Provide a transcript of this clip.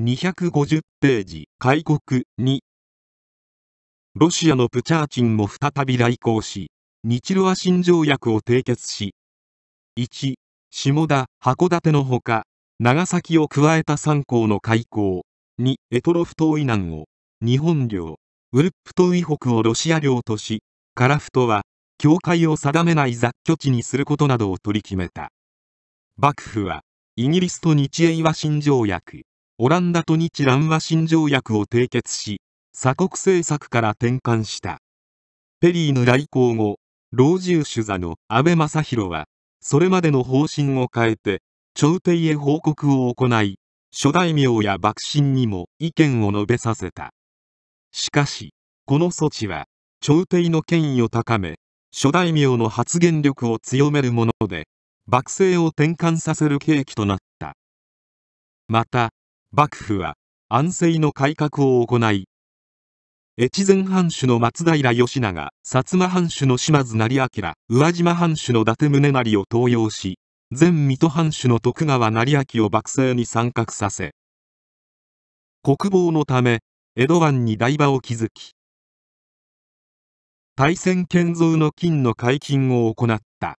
250ページ、開国2。ロシアのプチャーチンも再び来航し、日露和新条約を締結し、1、下田、函館のほか、長崎を加えた3港の開港、2、エトロフ島以南を、日本領、ウルップ島以北をロシア領とし、カラフトは、境界を定めない雑居地にすることなどを取り決めた。幕府は、イギリスと日英和親条約、オランダと日蘭和新条約を締結し鎖国政策から転換したペリーの来航後老中主座の安倍正弘はそれまでの方針を変えて朝廷へ報告を行い諸大名や幕臣にも意見を述べさせたしかしこの措置は朝廷の権威を高め諸大名の発言力を強めるもので幕政を転換させる契機となったまた幕府は安政の改革を行い越前藩主の松平義長薩摩藩主の島津成明宇和島藩主の伊達宗成を登用し前水戸藩主の徳川成明を幕政に参画させ国防のため江戸湾に台場を築き大戦建造の金の解禁を行った